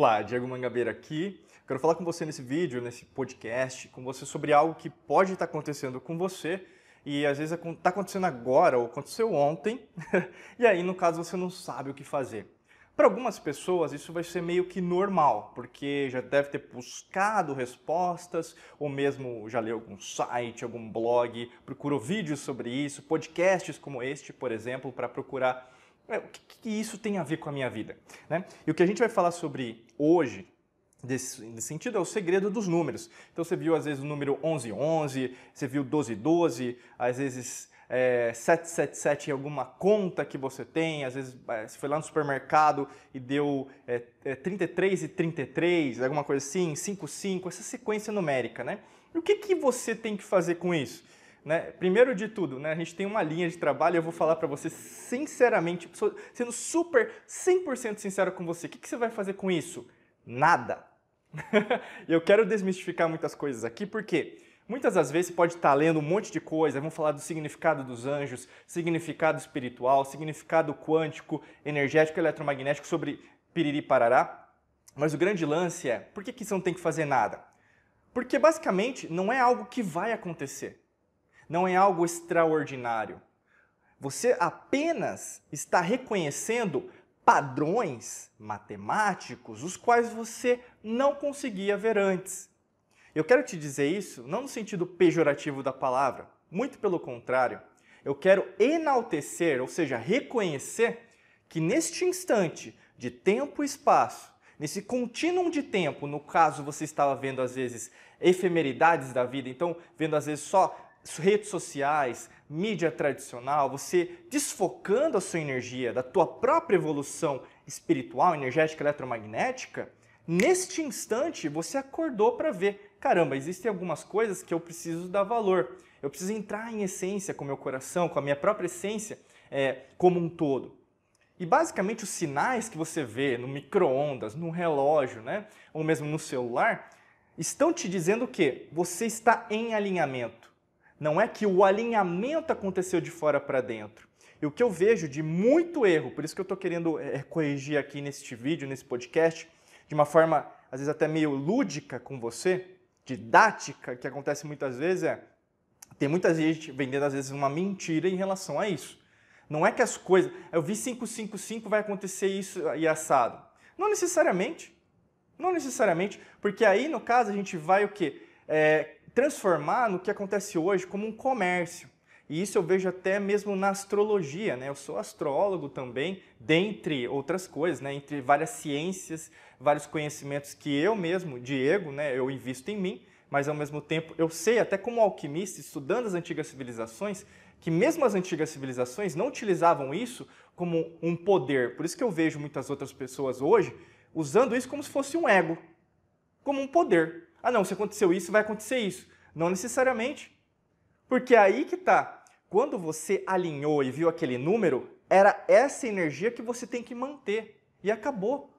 Olá, Diego Mangabeira aqui. Quero falar com você nesse vídeo, nesse podcast, com você sobre algo que pode estar acontecendo com você e às vezes está acontecendo agora ou aconteceu ontem e aí no caso você não sabe o que fazer. Para algumas pessoas isso vai ser meio que normal, porque já deve ter buscado respostas ou mesmo já leu algum site, algum blog, procurou vídeos sobre isso, podcasts como este, por exemplo, para procurar é, o que, que, isso tem a ver com a minha vida? Né? E o que a gente vai falar sobre hoje, desse, sentido, é o segredo dos números. Então você viu às vezes o número 1111, você viu 1212, às vezes é, 777 em alguma conta que você tem, às vezes é, você foi lá no supermercado e deu é, é, 33 e 33, alguma coisa assim, 55, essa sequência numérica, né? E o que, que você tem que fazer com isso? Né? Primeiro de tudo, né, a gente tem uma linha de trabalho, eu vou falar para você sinceramente, sendo super 100% sincero com você, o que, que você vai fazer com isso? Nada. eu quero desmistificar muitas coisas aqui, porque muitas das vezes você pode estar tá lendo um monte de coisa, vamos falar do significado dos anjos, significado espiritual, significado quântico, energético, eletromagnético, sobre piriri parará, mas o grande lance é, por que, que você não tem que fazer nada? Porque basicamente não é algo que vai acontecer não é algo extraordinário. Você apenas está reconhecendo padrões matemáticos os quais você não conseguia ver antes. Eu quero te dizer isso não no sentido pejorativo da palavra, muito pelo contrário. Eu quero enaltecer, ou seja, reconhecer que neste instante de tempo e espaço, nesse contínuo de tempo, no caso você estava vendo às vezes efemeridades da vida, então vendo às vezes só redes sociais, mídia tradicional, você desfocando a sua energia da tua própria evolução espiritual, energética, eletromagnética, neste instante você acordou para ver, caramba, existem algumas coisas que eu preciso dar valor. Eu preciso entrar em essência com o meu coração, com a minha própria essência é, como um todo. E basicamente os sinais que você vê no micro-ondas, no relógio, né, ou mesmo no celular, estão te dizendo que você está em alinhamento não é que o alinhamento aconteceu de fora para dentro. E o que eu vejo de muito erro, por isso que eu estou querendo é, corrigir aqui neste vídeo, nesse podcast, de uma forma às vezes até meio lúdica com você, didática, que acontece muitas vezes, é tem muita gente vendendo às vezes uma mentira em relação a isso. Não é que as coisas, eu vi 555 vai acontecer isso ah, e assado. Não necessariamente. Não necessariamente, porque aí no caso a gente vai o quê? É, transformar no que acontece hoje como um comércio. E isso eu vejo até mesmo na astrologia, né? Eu sou astrólogo também, dentre outras coisas, né? Entre várias ciências, vários conhecimentos que eu mesmo, Diego, né? Eu invisto em mim, mas ao mesmo tempo eu sei, até como alquimista, estudando as antigas civilizações, que mesmo as antigas civilizações não utilizavam isso como um poder. Por isso que eu vejo muitas outras pessoas hoje usando isso como se fosse um ego, como um poder. Ah, não, se aconteceu isso, vai acontecer isso. Não necessariamente. Porque é aí que tá. Quando você alinhou e viu aquele número, era essa energia que você tem que manter. E acabou.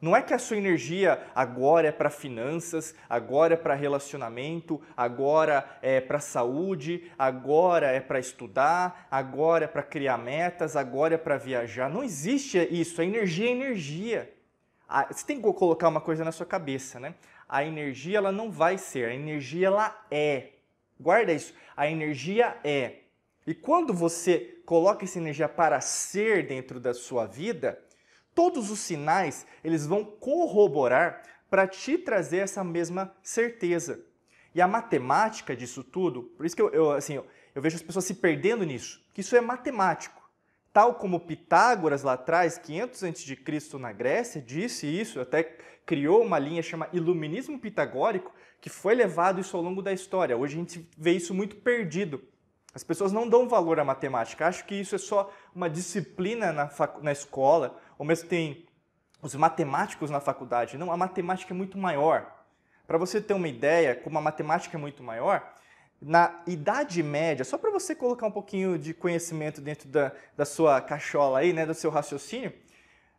Não é que a sua energia agora é para finanças, agora é para relacionamento, agora é para saúde, agora é para estudar, agora é para criar metas, agora é para viajar. Não existe isso. A energia é energia. Ah, você tem que colocar uma coisa na sua cabeça, né? A energia ela não vai ser, a energia ela é. Guarda isso. A energia é. E quando você coloca essa energia para ser dentro da sua vida, todos os sinais eles vão corroborar para te trazer essa mesma certeza. E a matemática disso tudo, por isso que eu, eu assim, eu, eu vejo as pessoas se perdendo nisso, que isso é matemático. Tal como Pitágoras lá atrás, 500 a.C. na Grécia, disse isso, até criou uma linha chamada Iluminismo Pitagórico, que foi levado isso ao longo da história. Hoje a gente vê isso muito perdido. As pessoas não dão valor à matemática, acham que isso é só uma disciplina na, na escola, ou mesmo tem os matemáticos na faculdade. Não, a matemática é muito maior. Para você ter uma ideia, como a matemática é muito maior, na Idade Média, só para você colocar um pouquinho de conhecimento dentro da, da sua cachola aí, né, do seu raciocínio,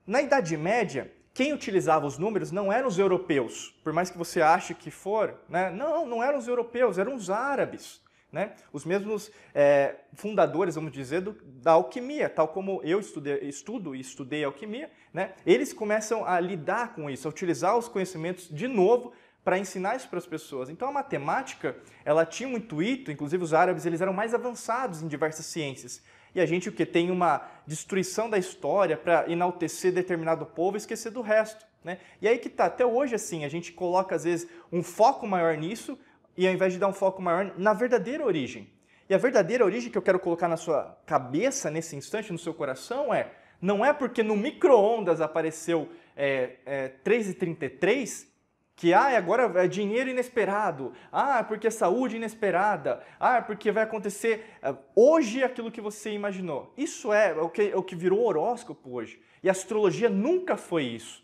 na Idade Média, quem utilizava os números não eram os europeus, por mais que você ache que for, né? não, não eram os europeus, eram os árabes. Né? Os mesmos é, fundadores, vamos dizer, do, da alquimia, tal como eu estudei, estudo e estudei alquimia, né? eles começam a lidar com isso, a utilizar os conhecimentos de novo para ensinar isso para as pessoas. Então a matemática, ela tinha um intuito, inclusive os árabes, eles eram mais avançados em diversas ciências. E a gente o que tem uma destruição da história para enaltecer determinado povo e esquecer do resto, né? E aí que tá, até hoje assim, a gente coloca às vezes um foco maior nisso e ao invés de dar um foco maior na verdadeira origem. E a verdadeira origem que eu quero colocar na sua cabeça nesse instante, no seu coração é, não é porque no micro-ondas apareceu é, é, 3,33 que ah, agora é dinheiro inesperado, ah, porque é saúde inesperada, ah, porque vai acontecer eh, hoje aquilo que você imaginou. Isso é o que, o que virou horóscopo hoje. E a astrologia nunca foi isso.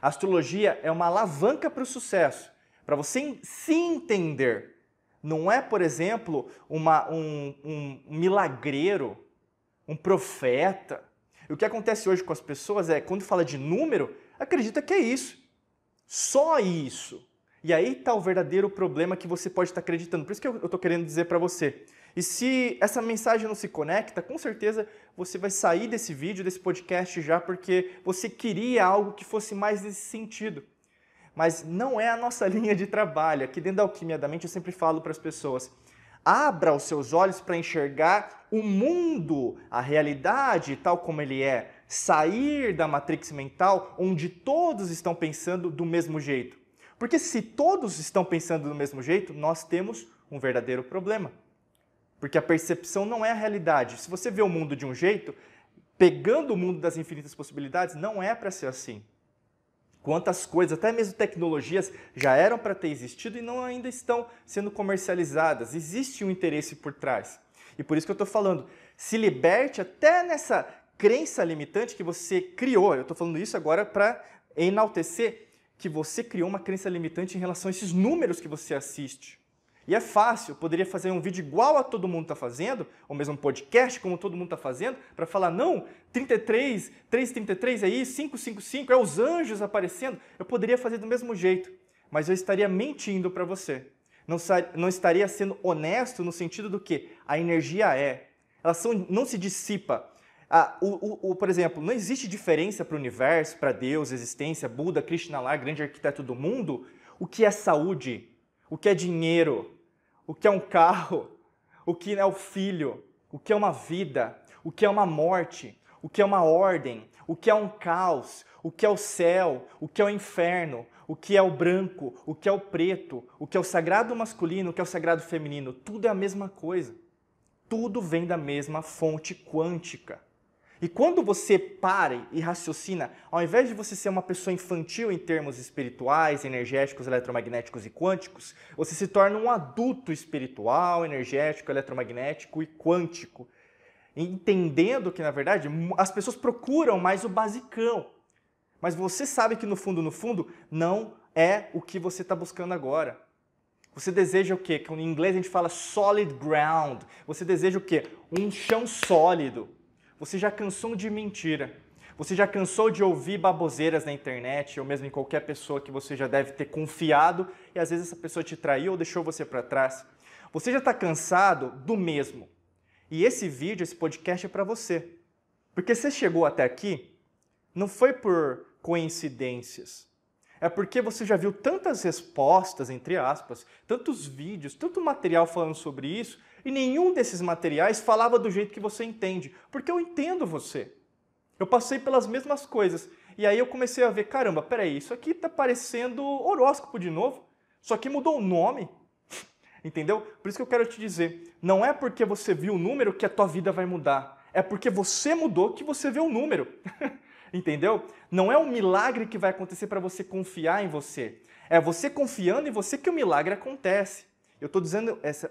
A astrologia é uma alavanca para o sucesso, para você se entender. Não é, por exemplo, uma, um, um milagreiro, um profeta. E o que acontece hoje com as pessoas é, quando fala de número, acredita que é isso. Só isso. E aí está o verdadeiro problema que você pode estar tá acreditando. Por isso que eu estou querendo dizer para você. E se essa mensagem não se conecta, com certeza você vai sair desse vídeo, desse podcast já, porque você queria algo que fosse mais nesse sentido. Mas não é a nossa linha de trabalho. Aqui dentro da Alquimia da Mente eu sempre falo para as pessoas: abra os seus olhos para enxergar o mundo, a realidade tal como ele é sair da matrix mental onde todos estão pensando do mesmo jeito. Porque se todos estão pensando do mesmo jeito, nós temos um verdadeiro problema. Porque a percepção não é a realidade. Se você vê o mundo de um jeito, pegando o mundo das infinitas possibilidades, não é para ser assim. Quantas coisas, até mesmo tecnologias, já eram para ter existido e não ainda estão sendo comercializadas. Existe um interesse por trás. E por isso que eu estou falando, se liberte até nessa crença limitante que você criou. Eu estou falando isso agora para enaltecer que você criou uma crença limitante em relação a esses números que você assiste. E é fácil, eu poderia fazer um vídeo igual a todo mundo está fazendo, ou mesmo um podcast como todo mundo está fazendo, para falar, não, 33, 333 aí, 555 é os anjos aparecendo. Eu poderia fazer do mesmo jeito, mas eu estaria mentindo para você. Não, não estaria sendo honesto no sentido do que a energia é. Ela são, não se dissipa, ah, o, o, o, por exemplo, não existe diferença para o universo, para Deus, existência, Buda, Krishna lá, grande arquiteto do mundo, o que é saúde, o que é dinheiro, o que é um carro, o que é o filho, o que é uma vida, o que é uma morte, o que é uma ordem, o que é um caos, o que é o céu, o que é o inferno, o que é o branco, o que é o preto, o que é o sagrado masculino, o que é o sagrado feminino, tudo é a mesma coisa. Tudo vem da mesma fonte quântica. E quando você para e raciocina, ao invés de você ser uma pessoa infantil em termos espirituais, energéticos, eletromagnéticos e quânticos, você se torna um adulto espiritual, energético, eletromagnético e quântico. Entendendo que, na verdade, as pessoas procuram mais o basicão. Mas você sabe que, no fundo, no fundo, não é o que você está buscando agora. Você deseja o quê? Que em inglês a gente fala solid ground. Você deseja o quê? Um chão sólido. Você já cansou de mentira? Você já cansou de ouvir baboseiras na internet ou mesmo em qualquer pessoa que você já deve ter confiado e às vezes essa pessoa te traiu ou deixou você para trás? Você já está cansado do mesmo? E esse vídeo, esse podcast é para você. Porque você chegou até aqui não foi por coincidências. É porque você já viu tantas respostas, entre aspas, tantos vídeos, tanto material falando sobre isso, e nenhum desses materiais falava do jeito que você entende, porque eu entendo você. Eu passei pelas mesmas coisas. E aí eu comecei a ver, caramba, peraí, isso aqui tá parecendo horóscopo de novo. Só que mudou o nome. Entendeu? Por isso que eu quero te dizer, não é porque você viu o número que a tua vida vai mudar. É porque você mudou que você vê o número. Entendeu? Não é um milagre que vai acontecer para você confiar em você. É você confiando em você que o milagre acontece. Eu estou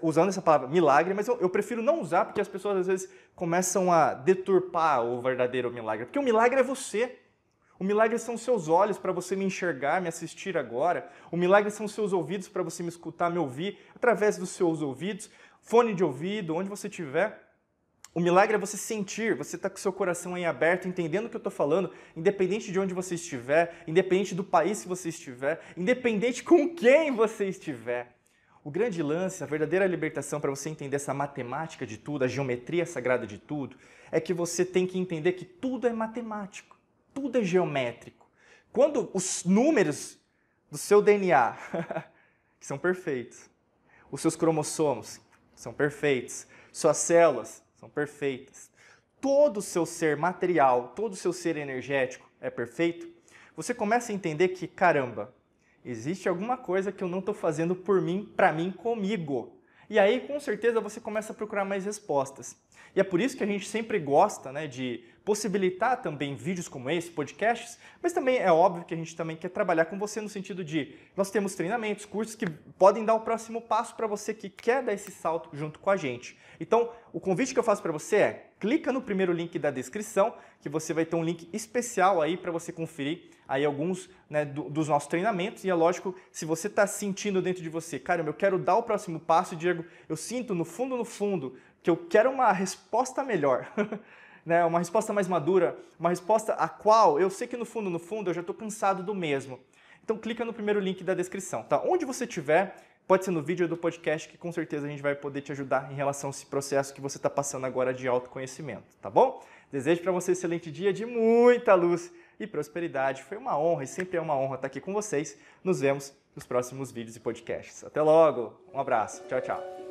usando essa palavra milagre, mas eu, eu, prefiro não usar porque as pessoas às vezes começam a deturpar o verdadeiro milagre. Porque o milagre é você. O milagre são seus olhos para você me enxergar, me assistir agora. O milagre são seus ouvidos para você me escutar, me ouvir através dos seus ouvidos, fone de ouvido, onde você estiver. O milagre é você sentir, você está com seu coração aí aberto, entendendo o que eu estou falando, independente de onde você estiver, independente do país que você estiver, independente com quem você estiver. O grande lance, a verdadeira libertação para você entender essa matemática de tudo, a geometria sagrada de tudo, é que você tem que entender que tudo é matemático, tudo é geométrico. Quando os números do seu DNA, que são perfeitos, os seus cromossomos são perfeitos, suas células são perfeitas, todo o seu ser material, todo o seu ser energético é perfeito, você começa a entender que, caramba, Existe alguma coisa que eu não estou fazendo por mim, para mim, comigo. E aí, com certeza, você começa a procurar mais respostas. E é por isso que a gente sempre gosta né, de possibilitar também vídeos como esse, podcasts, mas também é óbvio que a gente também quer trabalhar com você no sentido de nós temos treinamentos, cursos que podem dar o próximo passo para você que quer dar esse salto junto com a gente. Então, o convite que eu faço para você é clica no primeiro link da descrição, que você vai ter um link especial aí para você conferir aí alguns né, do, dos nossos treinamentos. E é lógico, se você está sentindo dentro de você, cara, eu quero dar o próximo passo, Diego, eu sinto no fundo, no fundo, que eu quero uma resposta melhor. né, uma resposta mais madura, uma resposta a qual eu sei que no fundo, no fundo, eu já estou cansado do mesmo. Então clica no primeiro link da descrição, tá? Onde você estiver, pode ser no vídeo ou do podcast, que com certeza a gente vai poder te ajudar em relação a esse processo que você está passando agora de autoconhecimento, tá bom? Desejo para você um excelente dia de muita luz e prosperidade. Foi uma honra e sempre é uma honra estar aqui com vocês. Nos vemos nos próximos vídeos e podcasts. Até logo, um abraço, tchau, tchau.